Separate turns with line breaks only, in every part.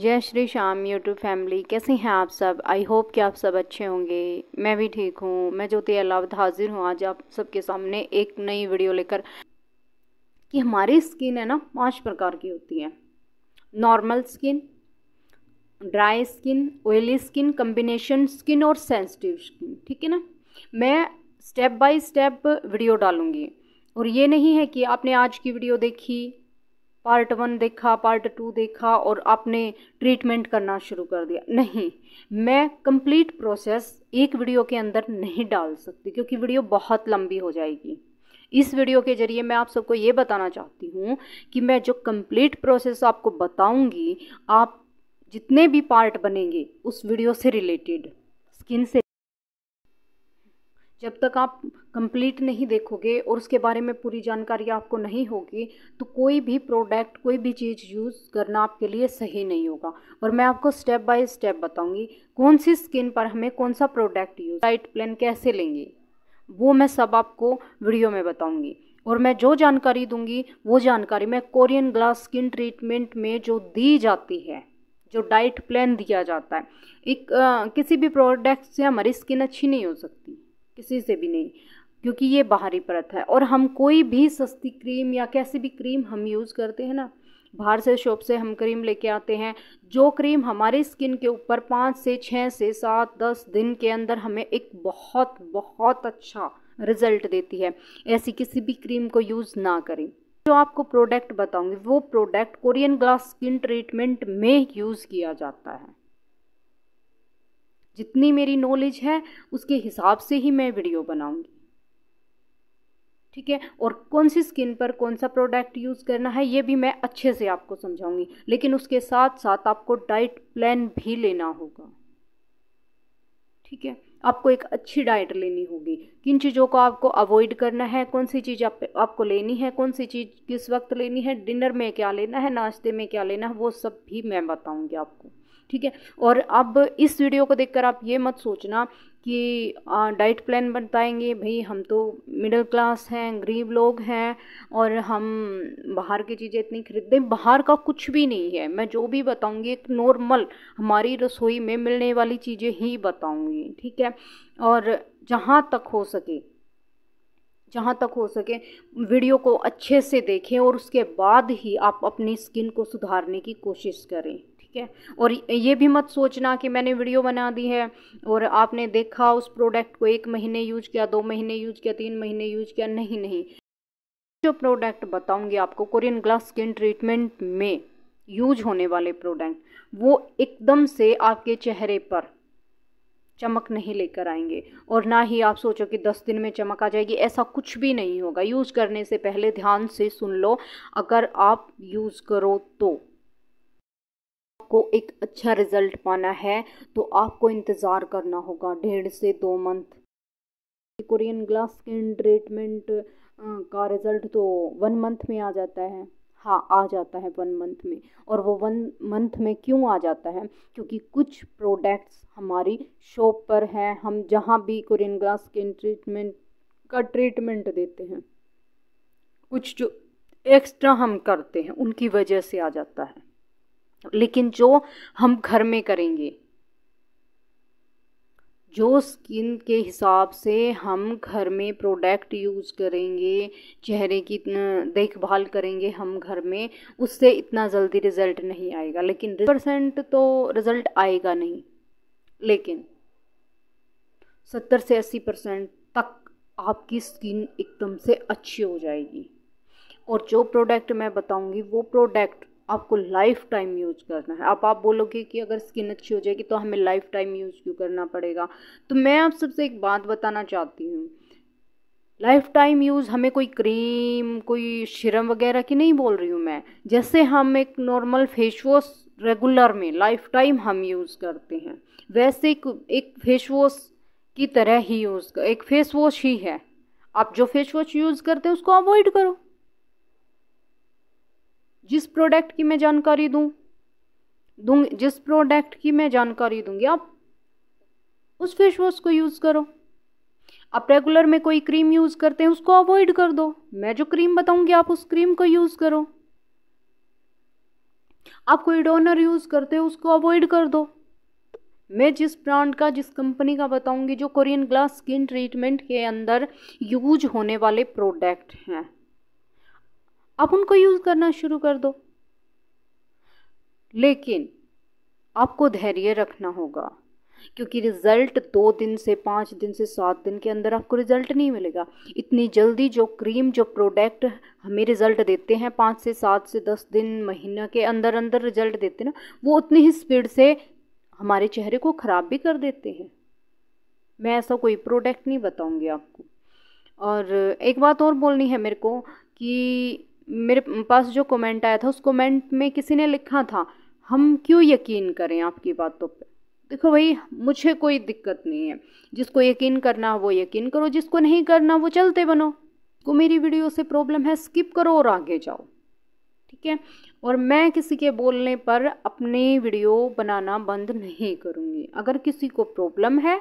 जय Shri Shyam YouTube family कैसे हैं आप सब आई होप कि आप सब अच्छे होंगे मैं भी ठीक हूँ मैं ज्योति अलावत हाजिर हूँ आज आप सबके सामने एक नई वीडियो लेकर कि हमारी स्किन है ना पांच प्रकार की होती है normal skin dry skin oily skin combination skin और सेंसिटिव स्किन ठीक है ना मैं स्टेप बाई स्टेप वीडियो डालूंगी और ये नहीं है कि आपने आज की वीडियो देखी पार्ट वन देखा पार्ट टू देखा और आपने ट्रीटमेंट करना शुरू कर दिया नहीं मैं कंप्लीट प्रोसेस एक वीडियो के अंदर नहीं डाल सकती क्योंकि वीडियो बहुत लंबी हो जाएगी इस वीडियो के ज़रिए मैं आप सबको ये बताना चाहती हूँ कि मैं जो कंप्लीट प्रोसेस आपको बताऊँगी आप जितने भी पार्ट बनेंगे उस वीडियो से रिलेटेड स्किन से जब तक आप कंप्लीट नहीं देखोगे और उसके बारे में पूरी जानकारी आपको नहीं होगी तो कोई भी प्रोडक्ट कोई भी चीज़ यूज़ करना आपके लिए सही नहीं होगा और मैं आपको स्टेप बाय स्टेप बताऊंगी कौन सी स्किन पर हमें कौन सा प्रोडक्ट यूज़ डाइट प्लान कैसे लेंगे वो मैं सब आपको वीडियो में बताऊँगी और मैं जो जानकारी दूंगी वो जानकारी मैं कोरियन ग्लास स्किन ट्रीटमेंट में जो दी जाती है जो डाइट प्लान दिया जाता है एक आ, किसी भी प्रोडक्ट से हमारी स्किन अच्छी नहीं हो सकती किसी से भी नहीं क्योंकि ये बाहरी परत है और हम कोई भी सस्ती क्रीम या कैसी भी क्रीम हम यूज़ करते हैं ना बाहर से शॉप से हम क्रीम लेके आते हैं जो क्रीम हमारी स्किन के ऊपर पाँच से छः से सात दस दिन के अंदर हमें एक बहुत बहुत अच्छा रिजल्ट देती है ऐसी किसी भी क्रीम को यूज़ ना करें जो आपको प्रोडक्ट बताऊंगी वो product Korean glass skin treatment में यूज़ किया जाता है जितनी मेरी नॉलेज है उसके हिसाब से ही मैं वीडियो बनाऊंगी ठीक है और कौन सी स्किन पर कौन सा प्रोडक्ट यूज़ करना है ये भी मैं अच्छे से आपको समझाऊंगी लेकिन उसके साथ साथ आपको डाइट प्लान भी लेना होगा ठीक है आपको एक अच्छी डाइट लेनी होगी किन चीज़ों को आपको अवॉइड करना है कौन सी चीज़ आप, आपको लेनी है कौन सी चीज़ किस वक्त लेनी है डिनर में क्या लेना है नाश्ते में क्या लेना है वो सब भी मैं बताऊँगी आपको ठीक है और अब इस वीडियो को देखकर आप ये मत सोचना कि डाइट प्लान बताएंगे भाई हम तो मिडिल क्लास हैं गरीब लोग हैं और हम बाहर की चीज़ें इतनी खरीदते बाहर का कुछ भी नहीं है मैं जो भी बताऊंगी एक नॉर्मल हमारी रसोई में मिलने वाली चीज़ें ही बताऊंगी ठीक है और जहाँ तक हो सके जहाँ तक हो सके वीडियो को अच्छे से देखें और उसके बाद ही आप अपनी स्किन को सुधारने की कोशिश करें ठीक है और ये भी मत सोचना कि मैंने वीडियो बना दी है और आपने देखा उस प्रोडक्ट को एक महीने यूज किया दो महीने यूज किया तीन महीने यूज किया नहीं नहीं जो प्रोडक्ट बताऊंगी आपको कोरियन ग्लास स्किन ट्रीटमेंट में यूज होने वाले प्रोडक्ट वो एकदम से आपके चेहरे पर चमक नहीं लेकर आएंगे और ना ही आप सोचो कि दस दिन में चमक आ जाएगी ऐसा कुछ भी नहीं होगा यूज़ करने से पहले ध्यान से सुन लो अगर आप यूज़ करो तो आपको एक अच्छा रिज़ल्ट पाना है तो आपको इंतज़ार करना होगा डेढ़ से दो month Korean glass skin treatment का रिज़ल्ट तो वन मंथ में आ जाता है हाँ आ जाता है वन मंथ में और वो वन मंथ में क्यों आ जाता है क्योंकि कुछ प्रोडक्ट्स हमारी शॉप पर हैं हम जहाँ भी कुरियन ग्लास स्किन ट्रीटमेंट का ट्रीटमेंट देते हैं कुछ जो एक्स्ट्रा हम करते हैं उनकी वजह से आ जाता है लेकिन जो हम घर में करेंगे जो स्किन के हिसाब से हम घर में प्रोडक्ट यूज़ करेंगे चेहरे की देखभाल करेंगे हम घर में उससे इतना जल्दी रिज़ल्ट नहीं आएगा लेकिन परसेंट तो रिज़ल्ट आएगा नहीं लेकिन सत्तर से अस्सी परसेंट तक आपकी स्किन एकदम से अच्छी हो जाएगी और जो प्रोडक्ट मैं बताऊंगी वो प्रोडक्ट आपको लाइफ टाइम यूज करना है अब आप बोलोगे कि अगर स्किन अच्छी हो जाएगी तो हमें लाइफ टाइम यूज क्यों करना पड़ेगा तो मैं आप सबसे एक बात बताना चाहती हूँ लाइफ टाइम यूज़ हमें कोई क्रीम कोई शिरम वगैरह की नहीं बोल रही हूँ मैं जैसे हम एक नॉर्मल फेस वॉश रेगुलर में लाइफ टाइम हम यूज़ करते हैं वैसे एक फेस वॉश की तरह ही यूज़ एक फेस वॉश ही है आप जो फेस वॉश यूज़ करते हैं उसको अवॉइड करो जिस प्रोडक्ट की मैं जानकारी दूँ दूँ जिस प्रोडक्ट की मैं जानकारी दूँगी आप उस फेस वॉश को यूज़ करो आप रेगुलर में कोई क्रीम यूज़ करते हैं उसको अवॉइड कर दो मैं जो क्रीम बताऊँगी आप उस क्रीम को यूज़ करो आप कोई डोनर यूज़ करते हो उसको अवॉइड कर दो मैं जिस ब्रांड का जिस कंपनी का बताऊंगी जो कोरियन ग्लास स्किन ट्रीटमेंट के अंदर यूज होने वाले प्रोडक्ट हैं आप उनको यूज़ करना शुरू कर दो लेकिन आपको धैर्य रखना होगा क्योंकि रिज़ल्ट दो दिन से पाँच दिन से सात दिन के अंदर आपको रिज़ल्ट नहीं मिलेगा इतनी जल्दी जो क्रीम जो प्रोडक्ट हमें रिज़ल्ट देते हैं पाँच से सात से दस दिन महीना के अंदर अंदर रिज़ल्ट देते ना वो उतनी ही स्पीड से हमारे चेहरे को ख़राब भी कर देते हैं मैं ऐसा कोई प्रोडक्ट नहीं बताऊँगी आपको और एक बात और बोलनी है मेरे को कि मेरे पास जो कमेंट आया था उस कमेंट में किसी ने लिखा था हम क्यों यकीन करें आपकी बातों पे देखो भाई मुझे कोई दिक्कत नहीं है जिसको यकीन करना वो यकीन करो जिसको नहीं करना वो चलते बनो को तो मेरी वीडियो से प्रॉब्लम है स्किप करो और आगे जाओ ठीक है और मैं किसी के बोलने पर अपनी वीडियो बनाना बंद नहीं करूँगी अगर किसी को प्रॉब्लम है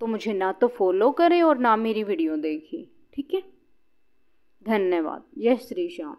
तो मुझे ना तो फॉलो करें और ना मेरी वीडियो देखें ठीक है धन्यवाद जय श्री श्याम